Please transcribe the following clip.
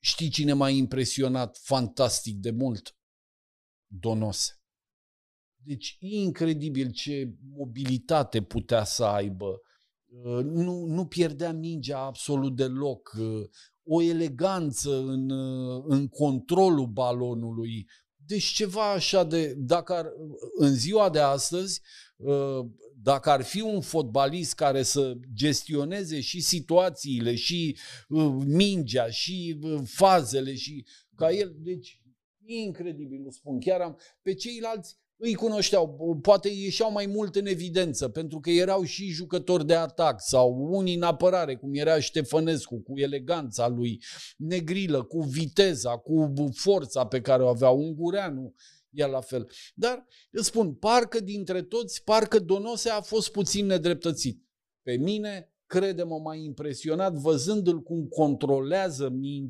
Știi cine m-a impresionat fantastic de mult? Donose. Deci, incredibil ce mobilitate putea să aibă. Uh, nu, nu pierdea mingea absolut deloc. Uh, o eleganță în, uh, în controlul balonului. Deci ceva așa de, dacă ar, în ziua de astăzi, dacă ar fi un fotbalist care să gestioneze și situațiile, și uh, mingea, și uh, fazele, și ca el, deci incredibil, nu spun. Chiar am, pe ceilalți îi cunoșteau, poate ieșeau mai mult în evidență, pentru că erau și jucători de atac sau unii în apărare, cum era Ștefănescu, cu eleganța lui, negrilă, cu viteza, cu forța pe care o avea Ungureanu. Uh, el la fel. Dar îți spun, parcă dintre toți, parcă Donose a fost puțin nedreptățit. Pe mine, credem mă mai impresionat văzându-l cum controlează mingea